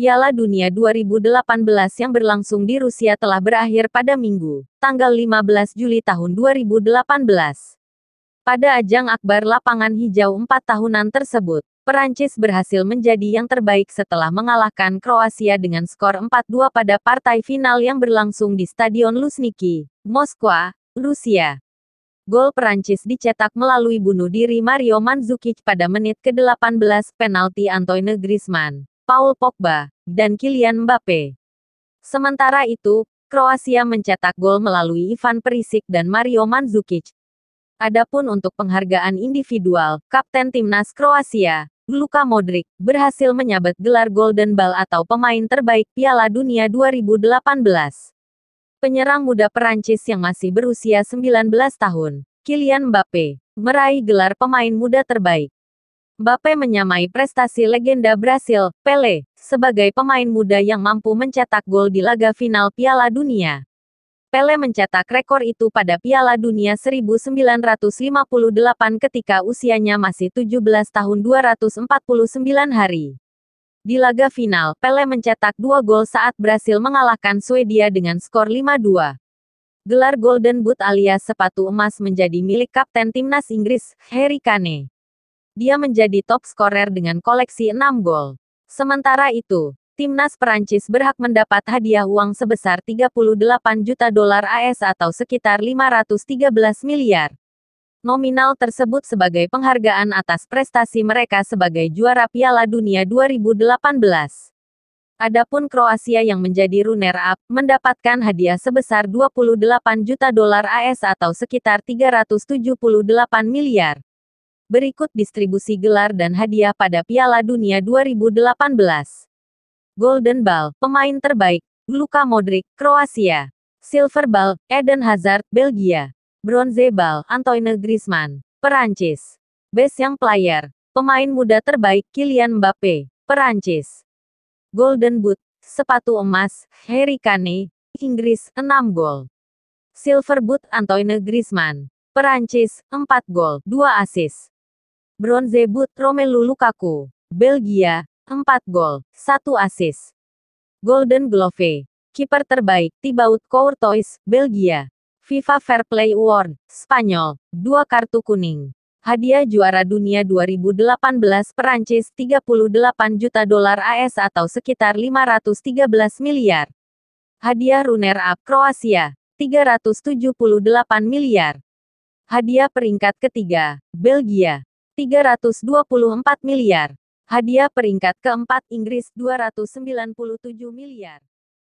Piala Dunia 2018 yang berlangsung di Rusia telah berakhir pada Minggu, tanggal 15 Juli tahun 2018. Pada ajang akbar lapangan hijau empat tahunan tersebut, Perancis berhasil menjadi yang terbaik setelah mengalahkan Kroasia dengan skor 4-2 pada partai final yang berlangsung di Stadion Luzhniki, Moskwa, Rusia. Gol Perancis dicetak melalui bunuh diri Mario Mandzukic pada menit ke-18 penalti Antoine Griezmann. Paul Pogba, dan Kylian Mbappe. Sementara itu, Kroasia mencetak gol melalui Ivan Perisic dan Mario Mandzukic. Adapun untuk penghargaan individual, Kapten Timnas Kroasia, Luka Modric, berhasil menyabet gelar Golden Ball atau pemain terbaik Piala Dunia 2018. Penyerang muda Perancis yang masih berusia 19 tahun, Kylian Mbappe, meraih gelar pemain muda terbaik. Mbappe menyamai prestasi legenda Brasil, Pele, sebagai pemain muda yang mampu mencetak gol di laga final Piala Dunia. Pele mencetak rekor itu pada Piala Dunia 1958 ketika usianya masih 17 tahun 249 hari. Di laga final, Pele mencetak dua gol saat Brasil mengalahkan Swedia dengan skor 5-2. Gelar Golden Boot alias sepatu emas menjadi milik kapten timnas Inggris, Harry Kane dia menjadi top scorer dengan koleksi 6 gol. Sementara itu, timnas Perancis berhak mendapat hadiah uang sebesar 38 juta dolar AS atau sekitar 513 miliar. Nominal tersebut sebagai penghargaan atas prestasi mereka sebagai juara Piala Dunia 2018. Adapun Kroasia yang menjadi runner-up mendapatkan hadiah sebesar 28 juta dolar AS atau sekitar 378 miliar. Berikut distribusi gelar dan hadiah pada Piala Dunia 2018. Golden Ball, pemain terbaik, Luka Modric, Kroasia. Silver Ball, Eden Hazard, Belgia. Bronze Ball, Antoine Griezmann, Perancis. Best Young Player, pemain muda terbaik, Kylian Mbappe, Perancis. Golden Boot, sepatu emas, Harry Kane, Inggris, 6 gol. Silver Boot, Antoine Griezmann, Perancis, 4 gol, 2 assist. Bronze Boot Romelu Lukaku, Belgia, 4 gol, 1 asis. Golden Glove, kiper terbaik Thibaut Courtois, Belgia. FIFA Fair Play Award, Spanyol, 2 kartu kuning. Hadiah juara dunia 2018 Perancis 38 juta dolar AS atau sekitar 513 miliar. Hadiah runner up Kroasia 378 miliar. Hadiah peringkat ketiga Belgia 324 miliar. Hadiah peringkat keempat Inggris 297 miliar.